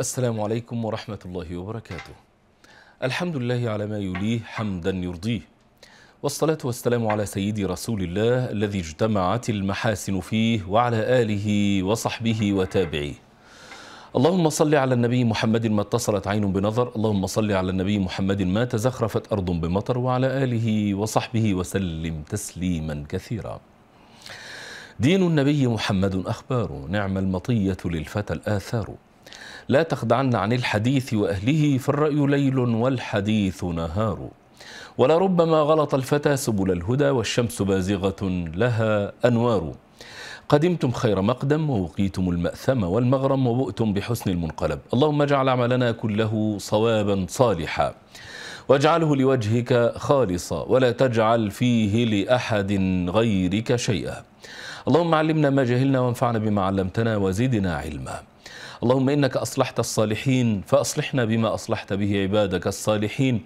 السلام عليكم ورحمة الله وبركاته الحمد لله على ما يليه حمدا يرضيه والصلاة والسلام على سيدي رسول الله الذي اجتمعت المحاسن فيه وعلى آله وصحبه وتابعيه اللهم صل على النبي محمد ما اتصلت عين بنظر اللهم صل على النبي محمد ما تزخرفت أرض بمطر وعلى آله وصحبه وسلم تسليما كثيرا دين النبي محمد أخبار نعم المطية للفتى الآثار لا تخدعن عن الحديث وأهله فالرأي ليل والحديث نهار ولربما غلط الفتى سبل الهدى والشمس بازغة لها أنوار قدمتم خير مقدم ووقيتم المأثم والمغرم وبؤتم بحسن المنقلب اللهم اجعل عملنا كله صوابا صالحا واجعله لوجهك خالصا ولا تجعل فيه لأحد غيرك شيئا اللهم علمنا ما جهلنا وانفعنا بما علمتنا وزدنا علما اللهم إنك أصلحت الصالحين فأصلحنا بما أصلحت به عبادك الصالحين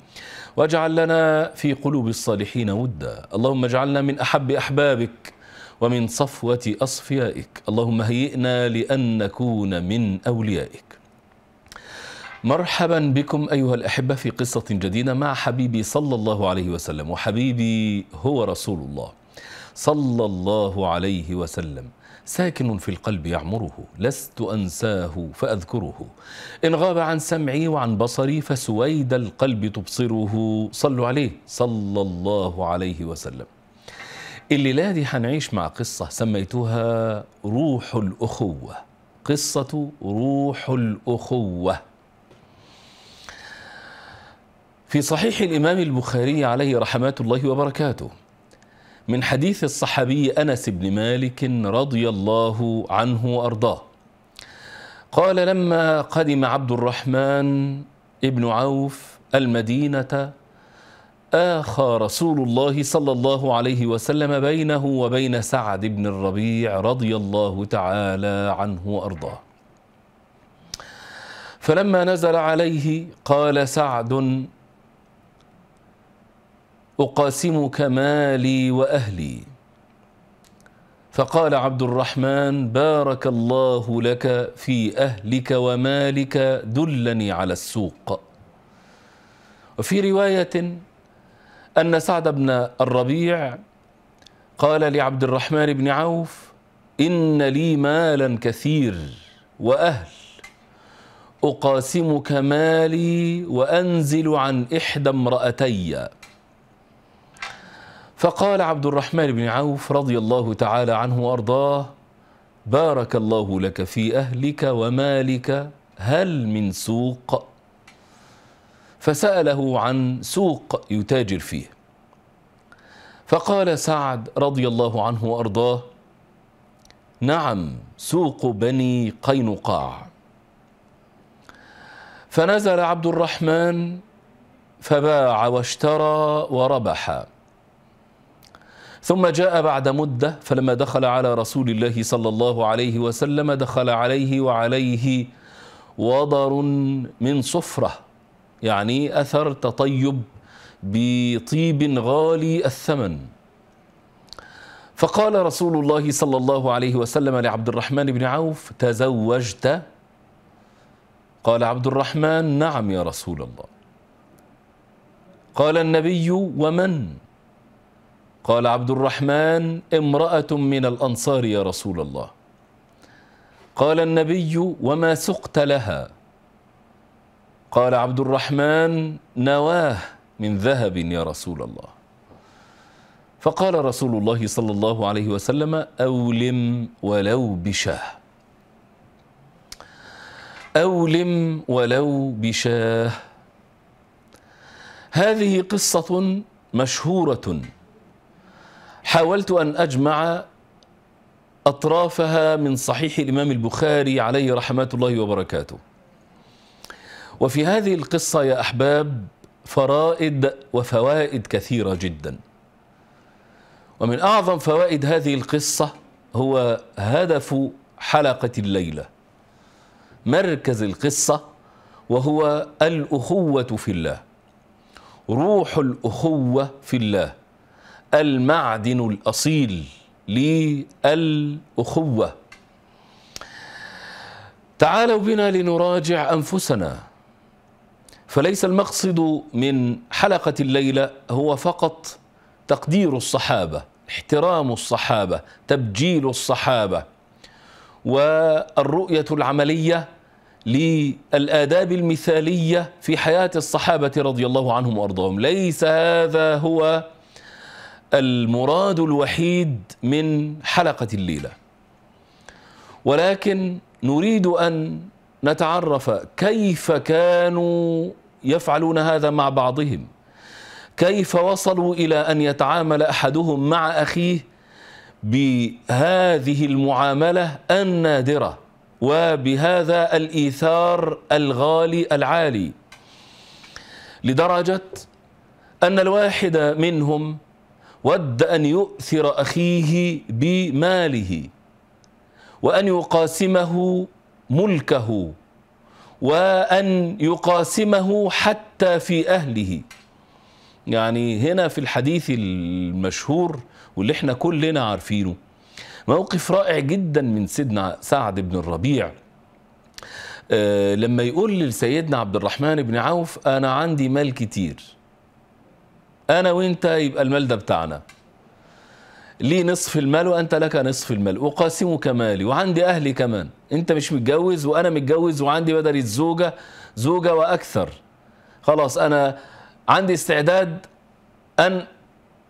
واجعل لنا في قلوب الصالحين ودا اللهم اجعلنا من أحب أحبابك ومن صفوة أصفيائك اللهم هيئنا لأن نكون من أوليائك مرحبا بكم أيها الأحبة في قصة جديدة مع حبيبي صلى الله عليه وسلم وحبيبي هو رسول الله صلى الله عليه وسلم ساكن في القلب يعمره لست أنساه فأذكره إن غاب عن سمعي وعن بصري فسويد القلب تبصره صلوا عليه صلى الله عليه وسلم الليلة دي حنعيش مع قصة سميتها روح الأخوة قصة روح الأخوة في صحيح الإمام البخاري عليه رحمات الله وبركاته من حديث الصحابي أنس بن مالك رضي الله عنه وأرضاه قال لما قدم عبد الرحمن ابن عوف المدينة آخى رسول الله صلى الله عليه وسلم بينه وبين سعد بن الربيع رضي الله تعالى عنه وأرضاه فلما نزل عليه قال سعد أقاسمك مالي وأهلي فقال عبد الرحمن بارك الله لك في أهلك ومالك دلني على السوق وفي رواية أن سعد بن الربيع قال لعبد الرحمن بن عوف إن لي مالا كثير وأهل أقاسمك مالي وأنزل عن إحدى امرأتي فقال عبد الرحمن بن عوف رضي الله تعالى عنه وارضاه بارك الله لك في اهلك ومالك هل من سوق فساله عن سوق يتاجر فيه فقال سعد رضي الله عنه وارضاه نعم سوق بني قينقاع فنزل عبد الرحمن فباع واشترى وربح ثم جاء بعد مدة فلما دخل على رسول الله صلى الله عليه وسلم دخل عليه وعليه وضر من صفرة يعني أثر تطيب بطيب غالي الثمن فقال رسول الله صلى الله عليه وسلم لعبد الرحمن بن عوف تزوجت قال عبد الرحمن نعم يا رسول الله قال النبي ومن قال عبد الرحمن امرأة من الأنصار يا رسول الله قال النبي وما سقت لها قال عبد الرحمن نواه من ذهب يا رسول الله فقال رسول الله صلى الله عليه وسلم أولم ولو بشاه أولم ولو بشاه هذه قصة مشهورة حاولت أن أجمع أطرافها من صحيح الإمام البخاري عليه رحمة الله وبركاته وفي هذه القصة يا أحباب فرائد وفوائد كثيرة جدا ومن أعظم فوائد هذه القصة هو هدف حلقة الليلة مركز القصة وهو الأخوة في الله روح الأخوة في الله المعدن الأصيل للأخوة تعالوا بنا لنراجع أنفسنا فليس المقصد من حلقة الليلة هو فقط تقدير الصحابة احترام الصحابة تبجيل الصحابة والرؤية العملية للآداب المثالية في حياة الصحابة رضي الله عنهم وأرضاهم ليس هذا هو المراد الوحيد من حلقة الليلة ولكن نريد أن نتعرف كيف كانوا يفعلون هذا مع بعضهم كيف وصلوا إلى أن يتعامل أحدهم مع أخيه بهذه المعاملة النادرة وبهذا الإيثار الغالي العالي لدرجة أن الواحد منهم ود أن يؤثر أخيه بماله وأن يقاسمه ملكه وأن يقاسمه حتى في أهله يعني هنا في الحديث المشهور واللي احنا كلنا عارفينه موقف رائع جدا من سيدنا سعد بن الربيع آه، لما يقول لسيدنا عبد الرحمن بن عوف أنا عندي مال كتير انا وانت يبقى المال ده بتاعنا لي نصف المال وانت لك نصف المال اقاسمك مالي وعندي اهلي كمان انت مش متجوز وانا متجوز وعندي بدل الزوجه زوجه واكثر خلاص انا عندي استعداد ان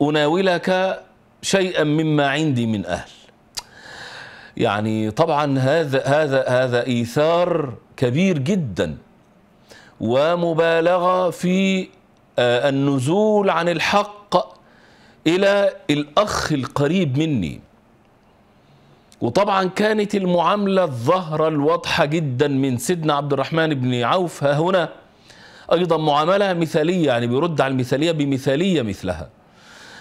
اناولك شيئا مما عندي من اهل يعني طبعا هذا هذا هذا ايثار كبير جدا ومبالغه في آه، النزول عن الحق إلى الأخ القريب مني وطبعا كانت المعاملة الظاهرة الواضحة جدا من سيدنا عبد الرحمن بن عوف ها هنا أيضا معاملة مثالية يعني بيرد على المثالية بمثالية مثلها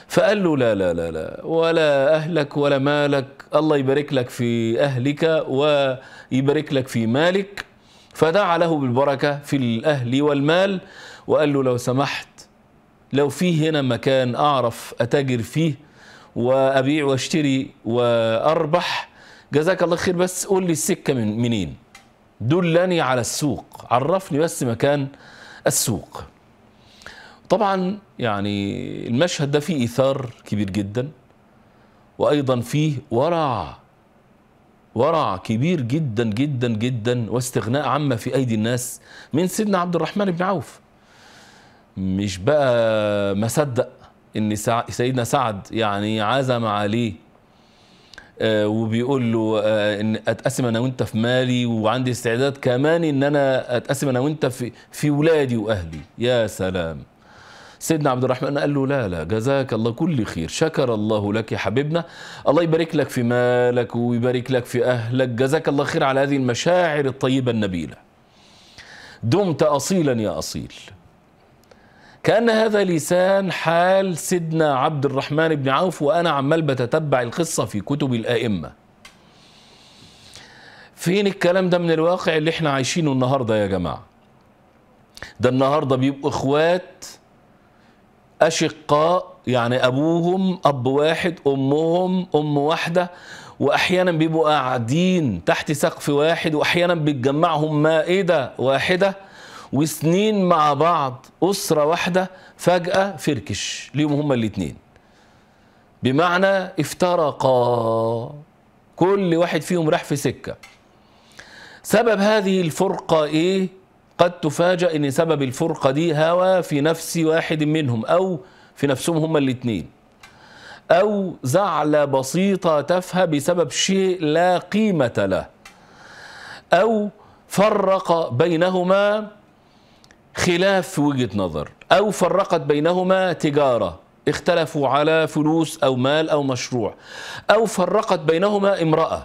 فقال له لا لا لا لا ولا أهلك ولا مالك الله يبارك لك في أهلك ويبارك لك في مالك فدعا له بالبركة في الأهل والمال وقال له لو سمحت لو في هنا مكان أعرف أتاجر فيه وأبيع وأشتري وأربح جزاك الله خير بس قول لي السكة من منين دلني على السوق عرفني بس مكان السوق طبعا يعني المشهد ده فيه إثار كبير جدا وأيضا فيه ورع ورع كبير جدا جدا جدا واستغناء عما في أيدي الناس من سيدنا عبد الرحمن بن عوف مش بقى ما صدق ان سيدنا سعد يعني عزم عليه آه، وبيقول له آه، ان اتقسم انا وانت في مالي وعندي استعداد كمان ان انا اتقسم انا وانت في في ولادي واهلي يا سلام سيدنا عبد الرحمن قال له لا لا جزاك الله كل خير شكر الله لك يا حبيبنا الله يبارك لك في مالك ويبارك لك في أهلك جزاك الله خير على هذه المشاعر الطيبة النبيلة دمت أصيلا يا أصيل كأن هذا لسان حال سيدنا عبد الرحمن بن عوف وأنا عمال بتتبع القصة في كتب الآئمة فين الكلام ده من الواقع اللي احنا عايشينه النهاردة يا جماعة ده النهاردة بيبقوا اخوات أشقاء يعني أبوهم أب واحد أمهم أم واحدة وأحيانا بيبقوا قاعدين تحت سقف واحد وأحيانا بتجمعهم مائدة واحدة وسنين مع بعض أسرة واحدة فجأة فركش ليهم هما الاتنين بمعنى افترقا كل واحد فيهم راح في سكة سبب هذه الفرقة ايه قد تفاجأ ان سبب الفرقة دي هوى في نفس واحد منهم او في نفسهم هما الاتنين او زعلة بسيطة تافهة بسبب شيء لا قيمة له او فرق بينهما خلاف في وجهة نظر أو فرقت بينهما تجارة اختلفوا على فلوس أو مال أو مشروع أو فرقت بينهما امرأة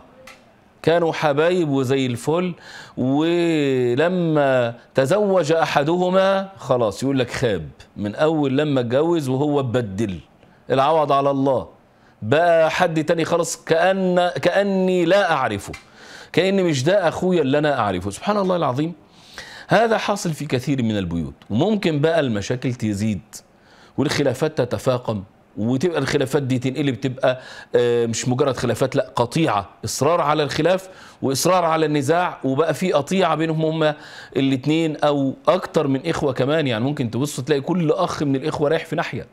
كانوا حبايب وزي الفل ولما تزوج أحدهما خلاص يقول لك خاب من أول لما اتجوز وهو بدل العوض على الله بقى حد تاني خلاص كأن كأني لا أعرفه كأن مش ده أخويا اللي أنا أعرفه سبحان الله العظيم هذا حاصل في كثير من البيوت وممكن بقى المشاكل تزيد والخلافات تتفاقم وتبقى الخلافات دي تنقلب تبقى آه، مش مجرد خلافات لا قطيعه اصرار على الخلاف واصرار على النزاع وبقى في قطيعه بينهم هما الاثنين او اكتر من اخوه كمان يعني ممكن تبص تلاقي كل اخ من الاخوه رايح في ناحيه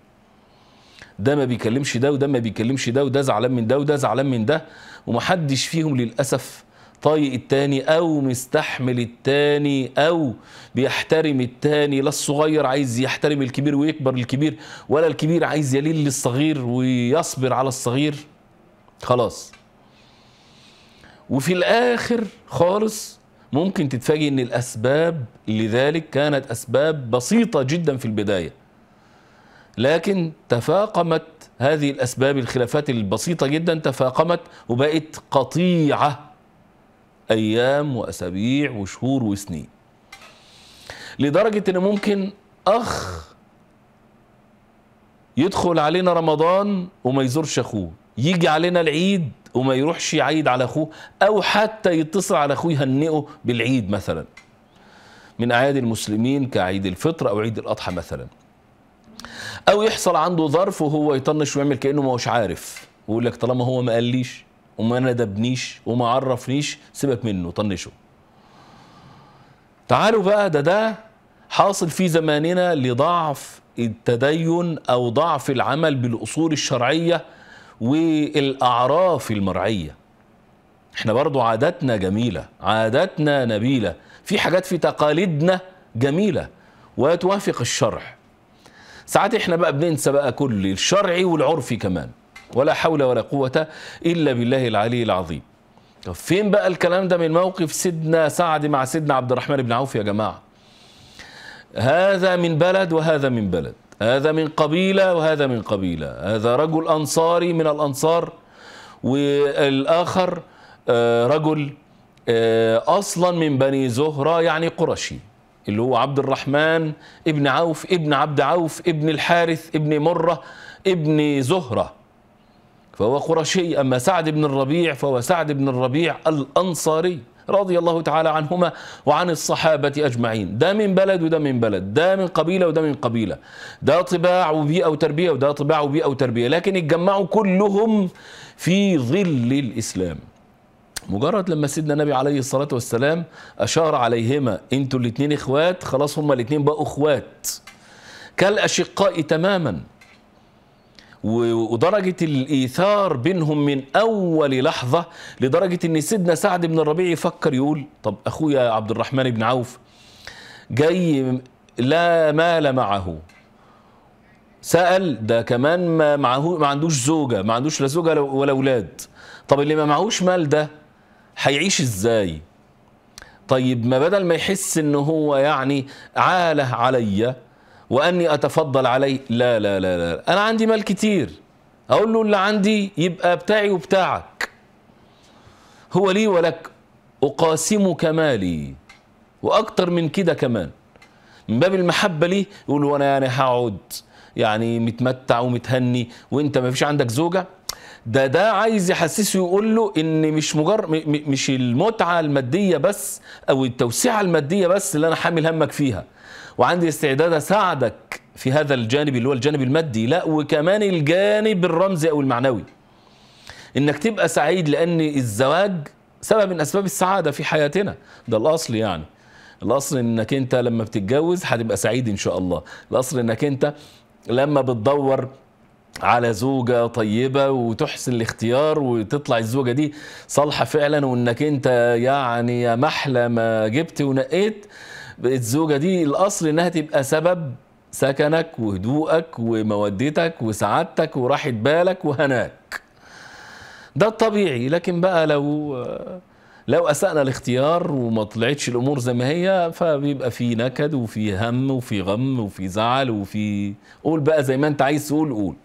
ده ما بيكلمش ده وده ما بيكلمش ده وده زعلان من ده وده زعلان من ده ومحدش فيهم للاسف طايق التاني او مستحمل التاني او بيحترم التاني لا الصغير عايز يحترم الكبير ويكبر الكبير ولا الكبير عايز يليل للصغير ويصبر على الصغير خلاص وفي الاخر خالص ممكن تتفاجئ ان الاسباب لذلك كانت اسباب بسيطه جدا في البدايه لكن تفاقمت هذه الاسباب الخلافات البسيطه جدا تفاقمت وبقت قطيعه أيام وأسابيع وشهور وسنين لدرجة إن ممكن أخ يدخل علينا رمضان وما يزورش أخوه يجي علينا العيد وما يروحش يعيد على أخوه أو حتى يتصل على أخوه يهنئه بالعيد مثلا من أعياد المسلمين كعيد الفطر أو عيد الأضحى مثلا أو يحصل عنده ظرف وهو يطنش ويعمل كأنه ما هوش عارف ويقول لك طالما هو ما قاليش وما ندبنيش وما عرفنيش سيبك منه طنشه تعالوا بقى ده ده حاصل في زماننا لضعف التدين او ضعف العمل بالاصول الشرعيه والاعراف المرعيه احنا برضو عاداتنا جميله عاداتنا نبيله في حاجات في تقاليدنا جميله وتوافق الشرع ساعات احنا بقى بننسى بقى كل الشرعي والعرفي كمان ولا حول ولا قوة إلا بالله العلي العظيم طب فين بقى الكلام ده من موقف سيدنا سعد مع سيدنا عبد الرحمن بن عوف يا جماعة هذا من بلد وهذا من بلد هذا من قبيلة وهذا من قبيلة هذا رجل أنصاري من الأنصار والآخر آه، رجل آه، أصلا من بني زهرة يعني قرشي اللي هو عبد الرحمن ابن عوف ابن عبد عوف ابن الحارث ابن مرة ابن زهره فهو قرشي أما سعد بن الربيع فهو سعد بن الربيع الأنصاري رضي الله تعالى عنهما وعن الصحابة أجمعين ده من بلد وده من بلد ده من قبيلة وده من قبيلة ده طباع وبيئة وتربية وده طباع وبيئة وتربية لكن اتجمعوا كلهم في ظل الإسلام مجرد لما سيدنا النبي عليه الصلاة والسلام أشار عليهما انتوا الاتنين اخوات خلاص هما الاتنين بقوا اخوات كالأشقاء تماماً ودرجة الإيثار بينهم من أول لحظة لدرجة أن سيدنا سعد بن الربيع يفكر يقول طب أخويا عبد الرحمن بن عوف جاي لا مال معه سأل ده كمان ما معه ما عندوش زوجة ما عندوش لا زوجة ولا أولاد طب اللي ما معهوش مال ده هيعيش إزاي طيب ما بدل ما يحس ان هو يعني عاله عليا واني اتفضل عليه لا لا لا لا انا عندي مال كتير اقول له اللي عندي يبقى بتاعي وبتاعك هو لي ولك اقاسمك مالي واكتر من كده كمان من باب المحبه ليه يقول وانا يعني هقعد يعني متمتع ومتهني وانت ما فيش عندك زوجه ده ده عايز يحسسه يقول له ان مش مجرد مش المتعه الماديه بس او التوسعه الماديه بس اللي انا حامل همك فيها وعندي استعداد اساعدك في هذا الجانب اللي هو الجانب المادي لا وكمان الجانب الرمزي او المعنوي انك تبقى سعيد لان الزواج سبب من اسباب السعاده في حياتنا ده الاصل يعني الاصل انك انت لما بتتجوز هتبقى سعيد ان شاء الله الاصل انك انت لما بتدور على زوجة طيبة وتحسن الاختيار وتطلع الزوجة دي صالحة فعلا وانك انت يعني يا محلى ما جبت ونقيت الزوجه دي الاصل انها تبقى سبب سكنك وهدوءك ومودتك وسعادتك وراحه بالك وهناك ده الطبيعي لكن بقى لو لو اسأنا الاختيار وما طلعتش الامور زي ما هي فبيبقى في نكد وفي هم وفي غم وفي زعل وفي قول بقى زي ما انت عايز تقول قول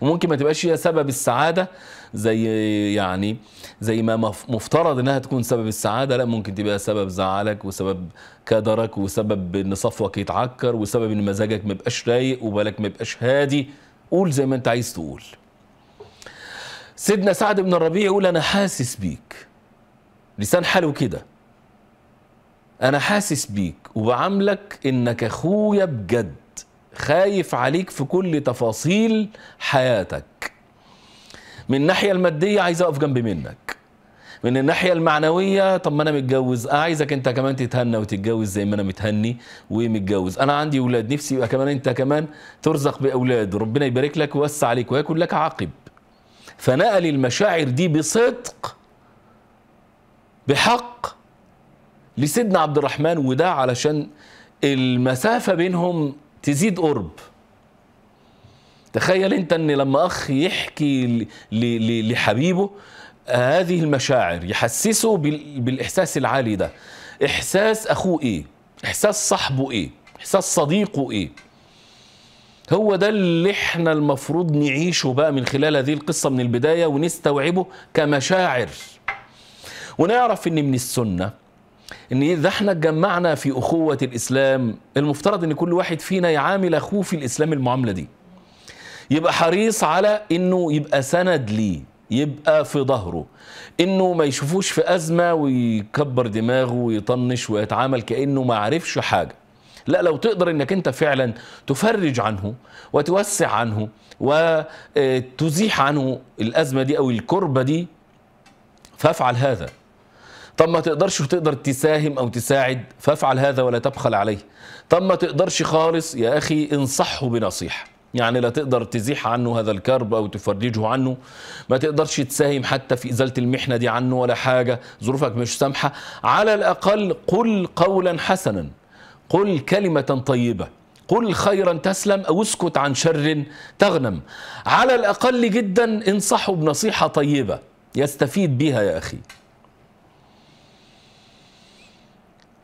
وممكن ما تبقاش هي سبب السعاده زي يعني زي ما مفترض انها تكون سبب السعاده لا ممكن تبقى سبب زعلك وسبب كدرك وسبب ان صفوك يتعكر وسبب ان مزاجك ما يبقاش رايق وبالك ما يبقاش هادي قول زي ما انت عايز تقول سيدنا سعد بن الربيع يقول انا حاسس بيك لسان حاله كده انا حاسس بيك وبعاملك انك اخويا بجد خايف عليك في كل تفاصيل حياتك من الناحيه الماديه عايز اقف جنب منك من الناحيه المعنويه طب ما انا متجوز عايزك انت كمان تتهنى وتتجوز زي ما انا متهني ومتجوز انا عندي اولاد نفسي يبقى كمان انت كمان ترزق باولاد ربنا يبارك لك ويوسع عليك ويكون لك عاقب فنقل المشاعر دي بصدق بحق لسيدنا عبد الرحمن وده علشان المسافه بينهم تزيد قرب تخيل انت ان لما اخ يحكي لحبيبه هذه المشاعر يحسسه بالاحساس العالي ده احساس اخوه ايه احساس صاحبه ايه احساس صديقه ايه هو ده اللي احنا المفروض نعيشه بقى من خلال هذه القصه من البدايه ونستوعبه كمشاعر ونعرف ان من السنه ان اذا احنا اتجمعنا في اخوه الاسلام المفترض ان كل واحد فينا يعامل اخوه في الاسلام المعامله دي يبقى حريص على انه يبقى سند ليه يبقى في ظهره انه ما يشوفوش في ازمه ويكبر دماغه ويطنش ويتعامل كانه ما عرفش حاجه لا لو تقدر انك انت فعلا تفرج عنه وتوسع عنه وتزيح عنه الازمه دي او الكربه دي فافعل هذا طب ما تقدرش وتقدر تساهم او تساعد فافعل هذا ولا تبخل عليه طب ما تقدرش خالص يا اخي انصحه بنصيحه يعني لا تقدر تزيح عنه هذا الكرب او تفرجه عنه ما تقدرش تساهم حتى في ازاله المحنه دي عنه ولا حاجه ظروفك مش سامحه على الاقل قل قولا حسنا قل كلمه طيبه قل خيرا تسلم او اسكت عن شر تغنم على الاقل جدا انصحه بنصيحه طيبه يستفيد بها يا اخي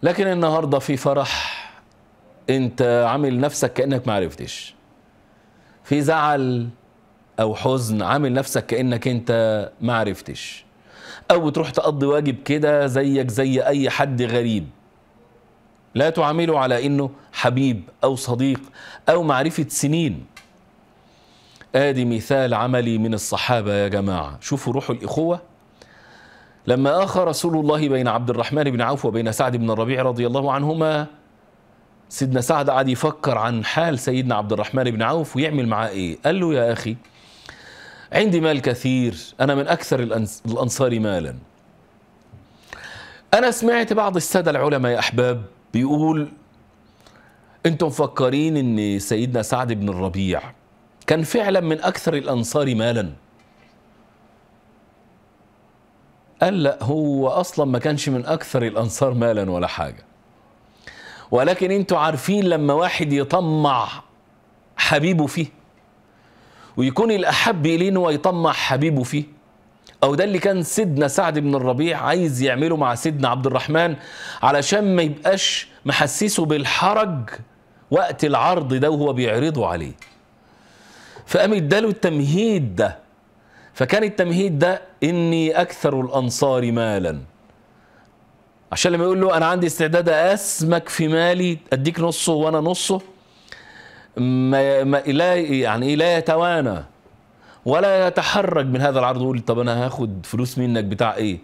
لكن النهارده في فرح انت عامل نفسك كانك ما عرفتش في زعل او حزن عامل نفسك كانك انت ما عرفتش او بتروح تقضي واجب كده زيك زي اي حد غريب لا تعامله على انه حبيب او صديق او معرفه سنين ادي مثال عملي من الصحابه يا جماعه شوفوا روح الاخوه لما اخى رسول الله بين عبد الرحمن بن عوف وبين سعد بن الربيع رضي الله عنهما سيدنا سعد قعد يفكر عن حال سيدنا عبد الرحمن بن عوف ويعمل معاه ايه قال له يا اخي عندي مال كثير انا من اكثر الانصار مالا انا سمعت بعض الساده العلماء يا احباب بيقول انتم مفكرين ان سيدنا سعد بن الربيع كان فعلا من اكثر الانصار مالا قال لا هو اصلا ما كانش من اكثر الانصار مالا ولا حاجه ولكن انتوا عارفين لما واحد يطمع حبيبه فيه ويكون الأحب إليه إن هو يطمع حبيبه فيه أو ده اللي كان سيدنا سعد بن الربيع عايز يعمله مع سيدنا عبد الرحمن علشان ما يبقاش محسسه بالحرج وقت العرض ده وهو بيعرضه عليه فقام اداله التمهيد ده فكان التمهيد ده إني أكثر الأنصار مالاً عشان لما يقول له انا عندي استعداد اقسمك في مالي اديك نصه وانا نصه ما, ما لا يعني لا يتوانى ولا يتحرج من هذا العرض يقول طب انا هاخد فلوس منك بتاع ايه؟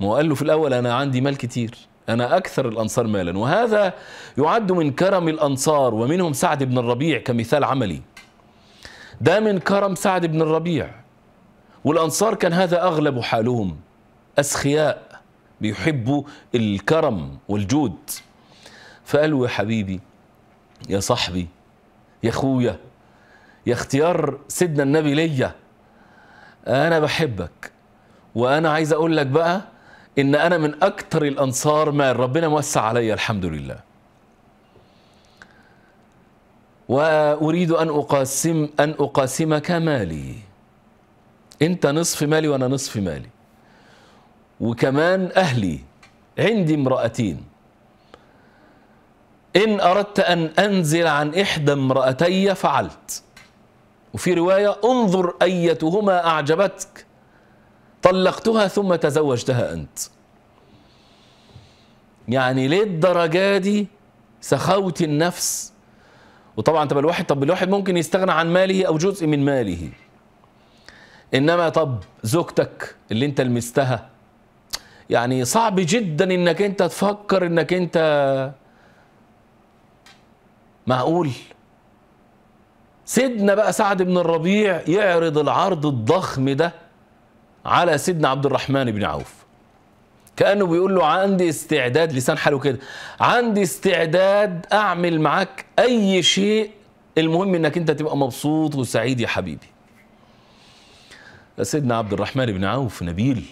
ما هو قال له في الاول انا عندي مال كتير أنا أكثر الأنصار مالا وهذا يعد من كرم الأنصار ومنهم سعد بن الربيع كمثال عملي ده من كرم سعد بن الربيع والأنصار كان هذا أغلب حالهم أسخياء بيحبوا الكرم والجود فقالوا يا حبيبي يا صاحبي يا اخويا يا اختيار سيدنا النبي ليا انا بحبك وانا عايز اقول لك بقى ان انا من اكتر الانصار ما ربنا موسع عليا الحمد لله واريد ان اقاسم ان اقاسمك مالي انت نصف مالي وانا نصف مالي وكمان أهلي عندي امرأتين إن أردت أن أنزل عن إحدى امرأتي فعلت وفي رواية انظر أيتهما أعجبتك طلقتها ثم تزوجتها أنت يعني ليه الدرجة دي سخوت النفس وطبعا طب الواحد طب الواحد ممكن يستغنى عن ماله أو جزء من ماله إنما طب زوجتك اللي أنت لمستها يعني صعب جدا انك انت تفكر انك انت معقول سيدنا بقى سعد بن الربيع يعرض العرض الضخم ده على سيدنا عبد الرحمن بن عوف كأنه بيقول له عندي استعداد لسان حاله كده عندي استعداد أعمل معاك أي شيء المهم إنك أنت تبقى مبسوط وسعيد يا حبيبي سيدنا عبد الرحمن بن عوف نبيل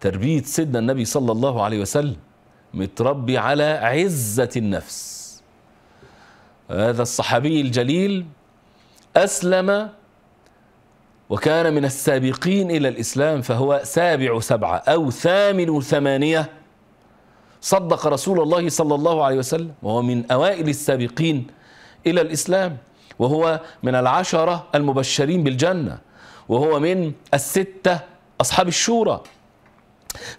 تربية سيدنا النبي صلى الله عليه وسلم متربي على عزة النفس هذا الصحابي الجليل أسلم وكان من السابقين إلى الإسلام فهو سابع سبعة أو ثامن ثمانية صدق رسول الله صلى الله عليه وسلم وهو من أوائل السابقين إلى الإسلام وهو من العشرة المبشرين بالجنة وهو من الستة أصحاب الشورى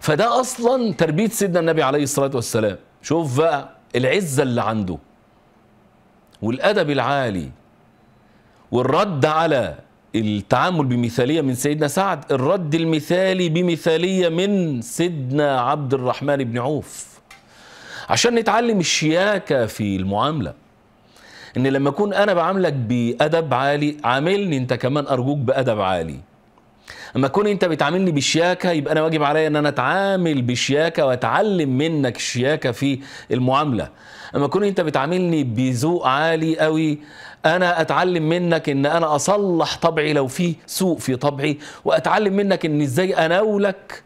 فده اصلا تربيه سيدنا النبي عليه الصلاه والسلام شوف بقى العزه اللي عنده والادب العالي والرد على التعامل بمثاليه من سيدنا سعد الرد المثالي بمثاليه من سيدنا عبد الرحمن بن عوف عشان نتعلم الشياكه في المعامله ان لما اكون انا بعاملك بادب عالي عاملني انت كمان ارجوك بادب عالي اما كون انت بتعاملني بشياكه يبقى انا واجب عليا ان انا اتعامل بشياكه واتعلم منك الشياكه في المعامله اما كون انت بتعاملني بذوق عالي قوي انا اتعلم منك ان انا اصلح طبعي لو في سوء في طبعي واتعلم منك ان ازاي اناولك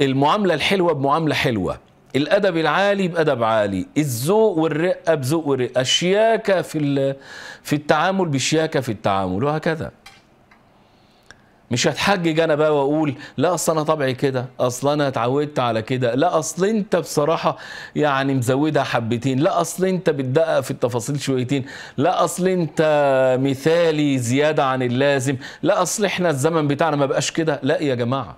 المعامله الحلوه بمعامله حلوه الادب العالي بادب عالي الذوق والرقه بذوق ورقه الشياكه في في التعامل بشياكه في التعامل وهكذا مش هتحجج انا بقى واقول لا اصل انا طبعي كده اصل انا اتعودت على كده لا اصل انت بصراحه يعني مزودها حبتين لا اصل انت بتدقق في التفاصيل شويتين لا اصل انت مثالي زياده عن اللازم لا اصل احنا الزمن بتاعنا ما بقاش كده لا يا جماعه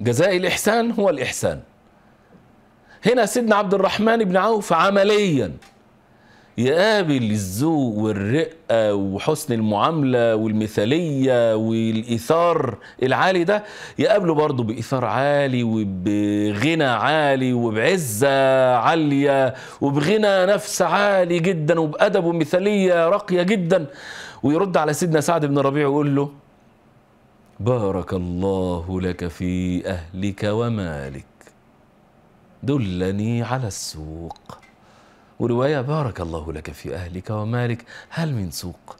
جزاء الاحسان هو الاحسان هنا سيدنا عبد الرحمن بن عوف عمليا يقابل الذوق والرقة وحسن المعاملة والمثالية والإيثار العالي ده يقابله برضه بإيثار عالي وبغنى عالي وبعزة عالية وبغنى نفس عالي جدا وبأدب ومثالية راقية جدا ويرد على سيدنا سعد بن ربيع ويقول له بارك الله لك في أهلك ومالك دلني على السوق ورواية بارك الله لك في أهلك ومالك هل من سوق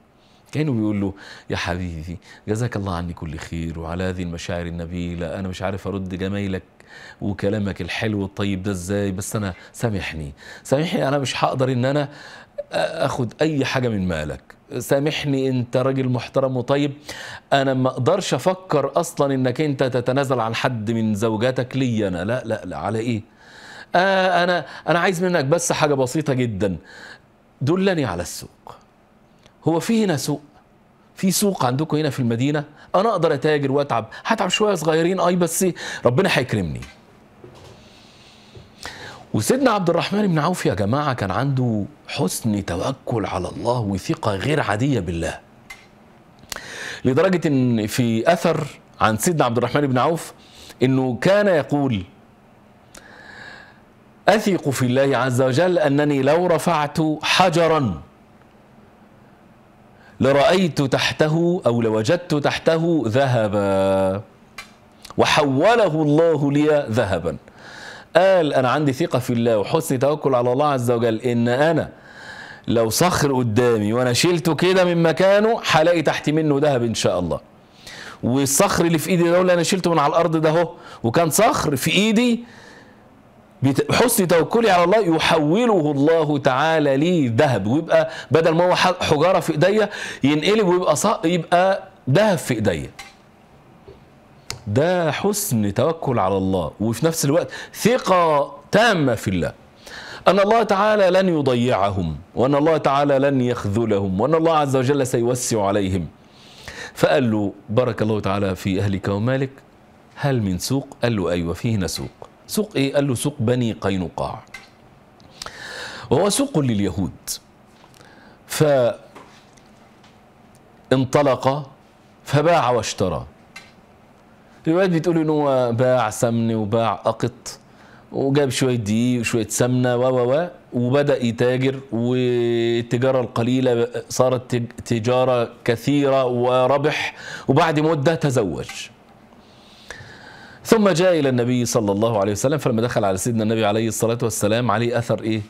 كانوا بيقول له يا حبيبي جزاك الله عني كل خير وعلى هذه المشاعر النبيلة أنا مش عارف أرد جمايلك وكلامك الحلو الطيب ده إزاي بس أنا سامحني سامحني أنا مش هقدر إن أنا أخد أي حاجة من مالك سامحني أنت راجل محترم وطيب أنا ما أقدرش أفكر أصلا إنك أنت تتنازل عن حد من زوجاتك لي أنا لا لا لا على إيه آه انا انا عايز منك بس حاجه بسيطه جدا دلني على السوق هو في هنا سوق في سوق عندكم هنا في المدينه انا اقدر اتاجر واتعب هتعب شويه صغيرين اي بس ربنا هيكرمني وسيدنا عبد الرحمن بن عوف يا جماعه كان عنده حسن توكل على الله وثقه غير عاديه بالله لدرجه ان في اثر عن سيدنا عبد الرحمن بن عوف انه كان يقول أثق في الله عز وجل أنني لو رفعت حجرا لرأيت تحته أو لوجدت تحته ذهبا وحوله الله لي ذهبا قال أنا عندي ثقة في الله وحسن توكل على الله عز وجل إن أنا لو صخر قدامي وأنا شلته كده من مكانه هلاقي تحت منه ذهب إن شاء الله والصخر اللي في إيدي ده اللي أنا شلته من على الأرض ده هو وكان صخر في إيدي حسن توكلي على الله يحوله الله تعالى لي ذهب ويبقى بدل ما هو حجاره في ايديا ينقلب ويبقى صق يبقى ذهب في ايديا ده حسن توكل على الله وفي نفس الوقت ثقه تامه في الله أن الله تعالى لن يضيعهم وأن الله تعالى لن يخذلهم وأن الله عز وجل سيوسع عليهم فقال له بارك الله تعالى في أهلك ومالك هل من سوق قال له أيوة فيه نسوق سوق ايه قال له سوق بني قينقاع وهو سوق لليهود فانطلق فباع واشترى الروايات بتقول ان هو باع سمن وباع اقط وجاب شويه دي وشويه سمنه و و وبدا يتاجر والتجاره القليله صارت تجاره كثيره وربح وبعد مده تزوج ثم جاء إلى النبي صلى الله عليه وسلم فلما دخل على سيدنا النبي عليه الصلاة والسلام عليه أثر إيه؟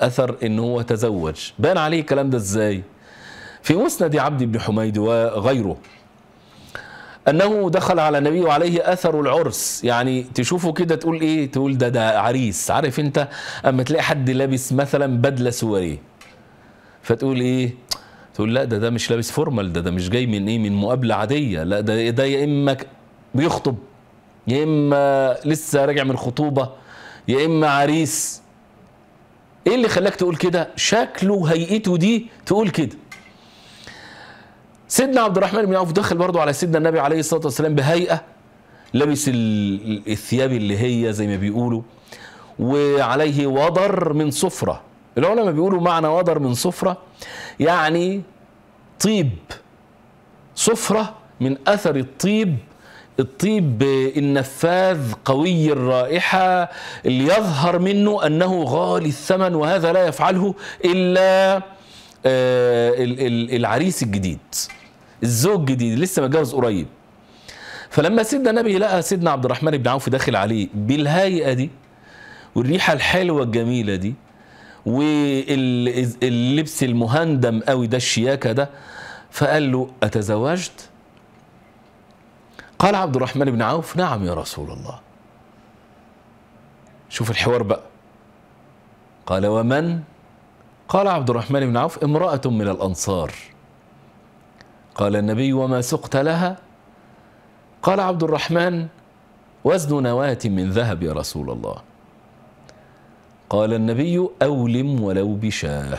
أثر إن هو تزوج بان عليه الكلام ده إزاي؟ في مسند عبد بن حميد وغيره أنه دخل على النبي وعليه أثر العرس يعني تشوفه كده تقول إيه؟ تقول ده ده عريس عارف أنت أما تلاقي حد لابس مثلا بدلة سواريه فتقول إيه؟ تقول لا ده ده مش لابس فورمال ده ده مش جاي من إيه؟ من مقابلة عادية لا ده ده يا إما بيخطب يا اما لسه راجع من خطوبه يا اما عريس ايه اللي خلاك تقول كده شكله هيئته دي تقول كده سيدنا عبد الرحمن بن عوف دخل برضه على سيدنا النبي عليه الصلاه والسلام بهيئه لابس الثياب اللي هي زي ما بيقولوا وعليه وضر من صفره العلماء بيقولوا معنى وضر من صفره يعني طيب صفره من اثر الطيب الطيب النفاذ قوي الرائحة اللي يظهر منه أنه غالي الثمن وهذا لا يفعله إلا آه، العريس الجديد الزوج الجديد لسه متجوز قريب فلما سيدنا النبي لقى سيدنا عبد الرحمن بن عوف داخل عليه بالهيئة دي والريحة الحلوة الجميلة دي واللبس المهندم قوي ده الشياكة ده فقال له أتزوجت؟ قال عبد الرحمن بن عوف نعم يا رسول الله شوف الحوار بقى قال ومن قال عبد الرحمن بن عوف امرأة من الأنصار قال النبي وما سقت لها قال عبد الرحمن وزن نواة من ذهب يا رسول الله قال النبي أولم ولو بشاه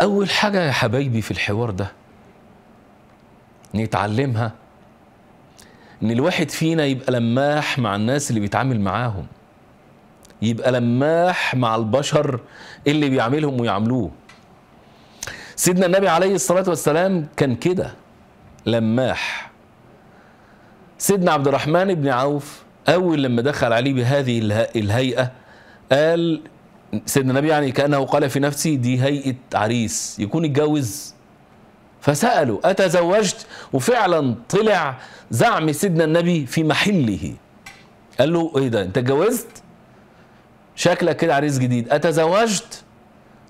أول حاجة يا حبايبي في الحوار ده نتعلمها ان الواحد فينا يبقى لماح مع الناس اللي بيتعامل معاهم يبقى لماح مع البشر اللي بيعملهم ويعملوه سيدنا النبي عليه الصلاة والسلام كان كده لماح سيدنا عبد الرحمن بن عوف أول لما دخل عليه بهذه الهيئة قال سيدنا النبي يعني كأنه قال في نفسي دي هيئة عريس يكون اتجوز فسألوا أتزوجت وفعلا طلع زعم سيدنا النبي في محله قال له ايه ده انت اتجوزت شكلك كده عريس جديد اتزوجت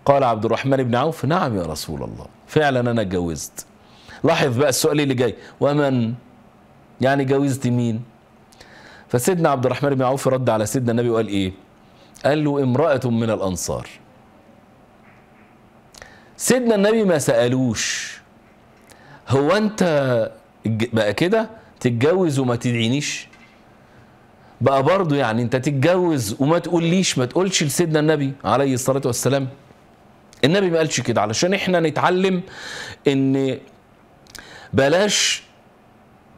قال عبد الرحمن بن عوف نعم يا رسول الله فعلا انا اتجوزت لاحظ بقى السؤال اللي جاي ومن يعني جوزت مين فسيدنا عبد الرحمن بن عوف رد على سيدنا النبي وقال ايه قال له امرأة من الانصار سيدنا النبي ما سألوش هو انت بقى كده تتجوز وما تدعينيش بقى برضه يعني انت تتجوز وما تقوليش ما تقولش لسيدنا النبي عليه الصلاه والسلام النبي ما قالش كده علشان احنا نتعلم ان بلاش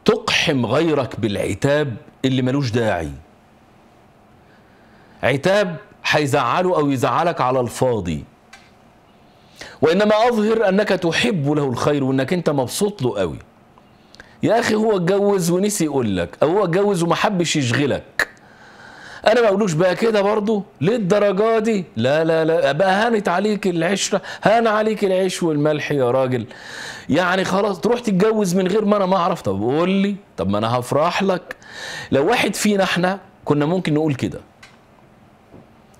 تقحم غيرك بالعتاب اللي ملوش داعي عتاب هيزعله او يزعلك على الفاضي وإنما أظهر أنك تحب له الخير وإنك أنت مبسوط له قوي يا أخي هو اتجوز ونسي يقول لك أو هو اتجوز ومحبش يشغلك أنا ما أقولوش بقى كده برضه ليه الدرجة دي لا لا لا بقى هانت عليك العشرة هان عليك العيش والملح يا راجل يعني خلاص تروح تتجوز من غير ما أنا ما أعرف طب قول لي طب ما أنا هفرح لك لو واحد فينا إحنا كنا ممكن نقول كده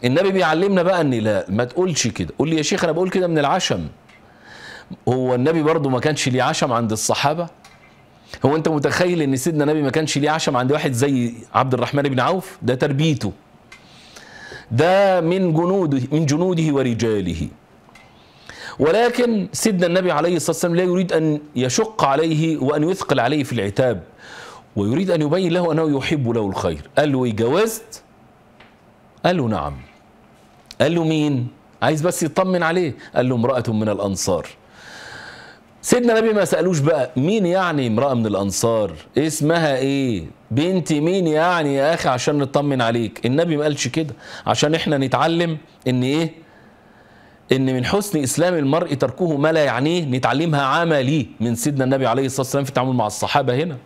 النبي بيعلمنا بقى ان لا ما تقولش كده قول لي يا شيخ انا بقول كده من العشم هو النبي برضه ما كانش ليه عشم عند الصحابه هو انت متخيل ان سيدنا النبي ما كانش ليه عشم عند واحد زي عبد الرحمن بن عوف ده تربيته ده من جنوده من جنوده ورجاله ولكن سيدنا النبي عليه الصلاه والسلام لا يريد ان يشق عليه وان يثقل عليه في العتاب ويريد ان يبين له انه يحب له الخير قال له اتجوزت إيه، قال له نعم قال له مين عايز بس يطمن عليه قال له امرأة من الأنصار سيدنا النبي ما سألوش بقى مين يعني امرأة من الأنصار اسمها ايه بنت مين يعني يا أخي عشان نطمن عليك النبي ما قالش كده عشان احنا نتعلم ان ايه ان من حسن اسلام المرء تركه ما لا يعنيه نتعلمها عملي من سيدنا النبي عليه الصلاة والسلام في التعامل مع الصحابة هنا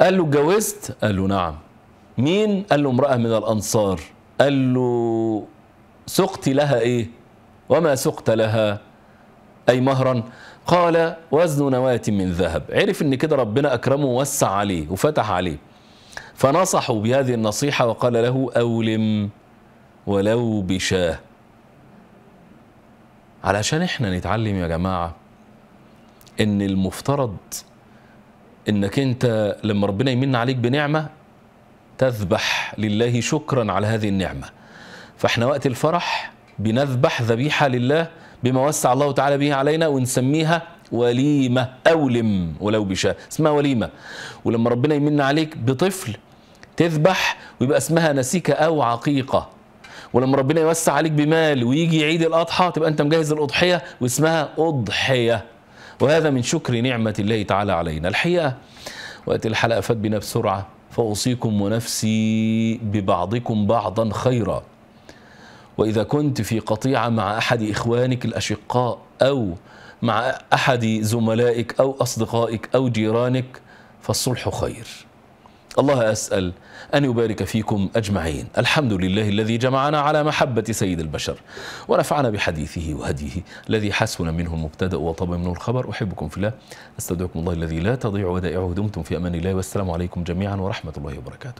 قال له اتجوزت قال له نعم مين قال له امرأة من الأنصار قال له سقت لها إيه وما سقت لها أي مهرا قال وزن نواة من ذهب عرف ان كده ربنا أكرمه ووسع عليه وفتح عليه فنصحوا بهذه النصيحة وقال له أولم ولو بشاه علشان احنا نتعلم يا جماعة ان المفترض انك انت لما ربنا يمن عليك بنعمة تذبح لله شكرا على هذه النعمة فاحنا وقت الفرح بنذبح ذبيحة لله بما وسع الله تعالى به علينا ونسميها وليمة أولم ولو بشاء اسمها وليمة ولما ربنا يمن عليك بطفل تذبح ويبقى اسمها نسيكة أو عقيقة ولما ربنا يوسع عليك بمال ويجي عيد الأضحى تبقى أنت مجهز الأضحية واسمها أضحية وهذا من شكر نعمة الله تعالى علينا الحقيقة وقت الحلقة فات بنا بسرعة فأوصيكم ونفسي ببعضكم بعضا خيرا وإذا كنت في قطيعة مع أحد إخوانك الأشقاء أو مع أحد زملائك أو أصدقائك أو جيرانك فالصلح خير الله أسأل أن يبارك فيكم أجمعين الحمد لله الذي جمعنا على محبة سيد البشر ونفعنا بحديثه وهديه الذي حسن منه المبتدأ وطب منه الخبر أحبكم في الله أستودعكم الله الذي لا تضيع ودائعه دمتم في أمان الله والسلام عليكم جميعا ورحمة الله وبركاته